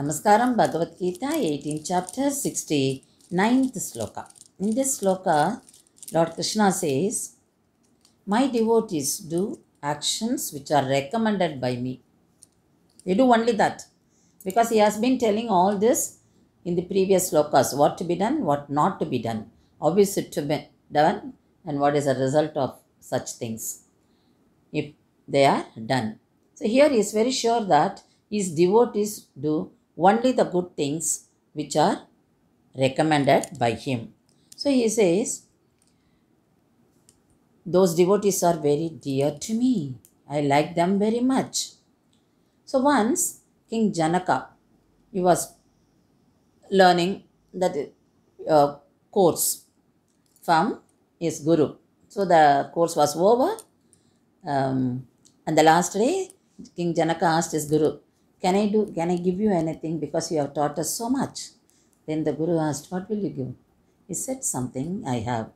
Namaskaram Bhagavad Gita eighteen chapter 69th sloka. In this sloka, Lord Krishna says, My devotees do actions which are recommended by me. They do only that because he has been telling all this in the previous slokas what to be done, what not to be done, how is it to be done, and what is the result of such things if they are done. So here he is very sure that his devotees do only the good things which are recommended by him so he says those devotees are very dear to me i like them very much so once king janaka he was learning that uh, course from his guru so the course was over um, and the last day king janaka asked his guru can I do, can I give you anything because you have taught us so much? Then the Guru asked, What will you give? He said, Something I have.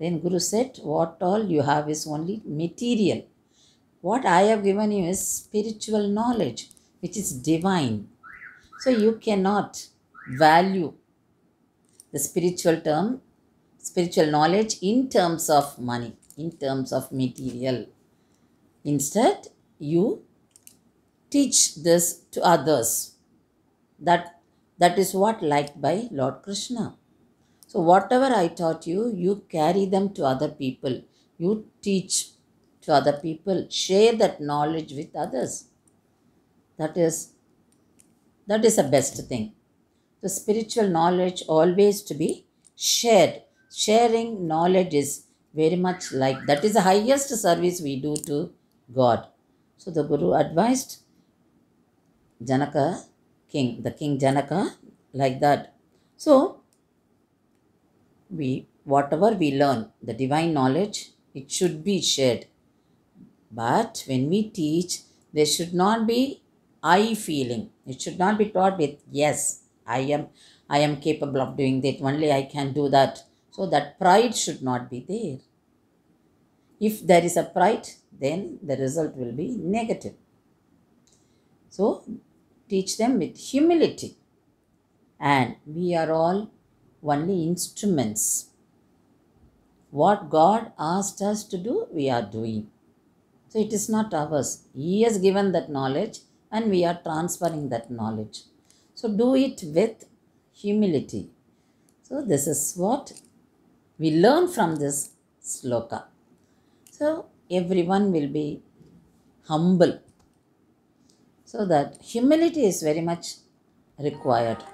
Then Guru said, What all you have is only material. What I have given you is spiritual knowledge, which is divine. So you cannot value the spiritual term, spiritual knowledge in terms of money, in terms of material. Instead, you teach this to others. That, that is what liked by Lord Krishna. So whatever I taught you, you carry them to other people. You teach to other people. Share that knowledge with others. That is, that is the best thing. The spiritual knowledge always to be shared. Sharing knowledge is very much like that is the highest service we do to God. So the Guru advised Janaka, king, the king Janaka, like that. So, we whatever we learn, the divine knowledge, it should be shared. But when we teach, there should not be I feeling. It should not be taught with yes, I am I am capable of doing that. Only I can do that. So that pride should not be there. If there is a pride, then the result will be negative. So teach them with humility. And we are all only instruments. What God asked us to do, we are doing. So it is not ours. He has given that knowledge and we are transferring that knowledge. So do it with humility. So this is what we learn from this sloka. So everyone will be humble so that humility is very much required.